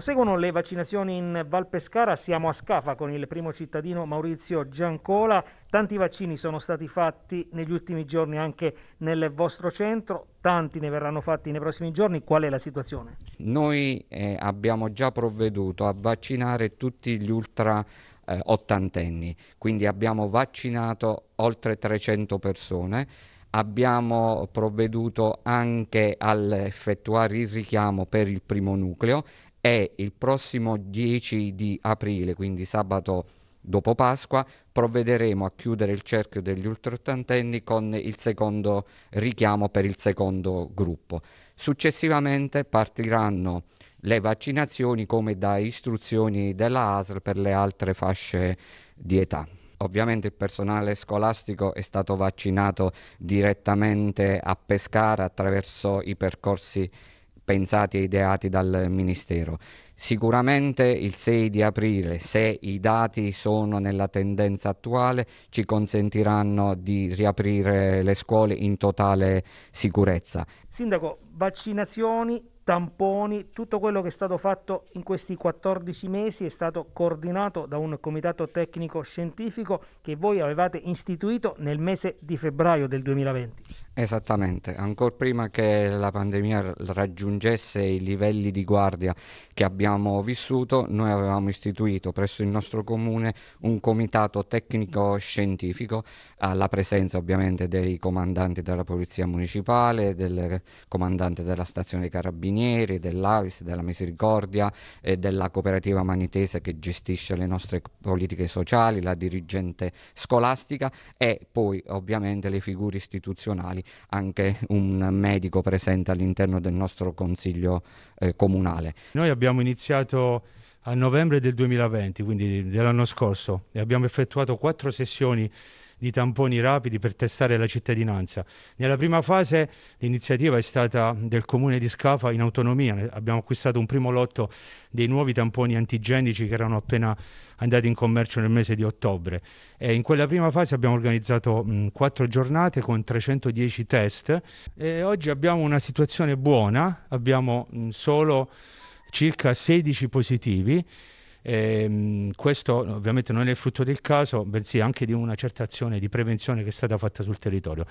Proseguono le vaccinazioni in Val Pescara, siamo a Scafa con il primo cittadino Maurizio Giancola. Tanti vaccini sono stati fatti negli ultimi giorni anche nel vostro centro, tanti ne verranno fatti nei prossimi giorni. Qual è la situazione? Noi eh, abbiamo già provveduto a vaccinare tutti gli ultra eh, ottantenni, quindi abbiamo vaccinato oltre 300 persone. Abbiamo provveduto anche effettuare il richiamo per il primo nucleo e il prossimo 10 di aprile, quindi sabato dopo Pasqua, provvederemo a chiudere il cerchio degli ultraottantenni con il secondo richiamo per il secondo gruppo. Successivamente partiranno le vaccinazioni come da istruzioni della ASL per le altre fasce di età. Ovviamente il personale scolastico è stato vaccinato direttamente a Pescara attraverso i percorsi pensati e ideati dal Ministero. Sicuramente il 6 di aprile, se i dati sono nella tendenza attuale, ci consentiranno di riaprire le scuole in totale sicurezza. Sindaco, vaccinazioni tamponi, tutto quello che è stato fatto in questi 14 mesi è stato coordinato da un comitato tecnico scientifico che voi avevate istituito nel mese di febbraio del 2020. Esattamente, ancora prima che la pandemia raggiungesse i livelli di guardia che abbiamo vissuto, noi avevamo istituito presso il nostro comune un comitato tecnico scientifico alla eh, presenza ovviamente dei comandanti della Polizia Municipale, del comandante della stazione dei Carabinieri Carabinieri, dell'Avis, della Misericordia e della cooperativa manitese che gestisce le nostre politiche sociali, la dirigente scolastica e poi ovviamente le figure istituzionali, anche un medico presente all'interno del nostro consiglio eh, comunale. Noi abbiamo iniziato a novembre del 2020, quindi dell'anno scorso, e abbiamo effettuato quattro sessioni di tamponi rapidi per testare la cittadinanza. Nella prima fase l'iniziativa è stata del comune di Scafa in autonomia, abbiamo acquistato un primo lotto dei nuovi tamponi antigenici che erano appena andati in commercio nel mese di ottobre e in quella prima fase abbiamo organizzato mh, quattro giornate con 310 test e oggi abbiamo una situazione buona, abbiamo mh, solo circa 16 positivi. E, ehm, questo ovviamente non è il frutto del caso, bensì anche di una certa azione di prevenzione che è stata fatta sul territorio.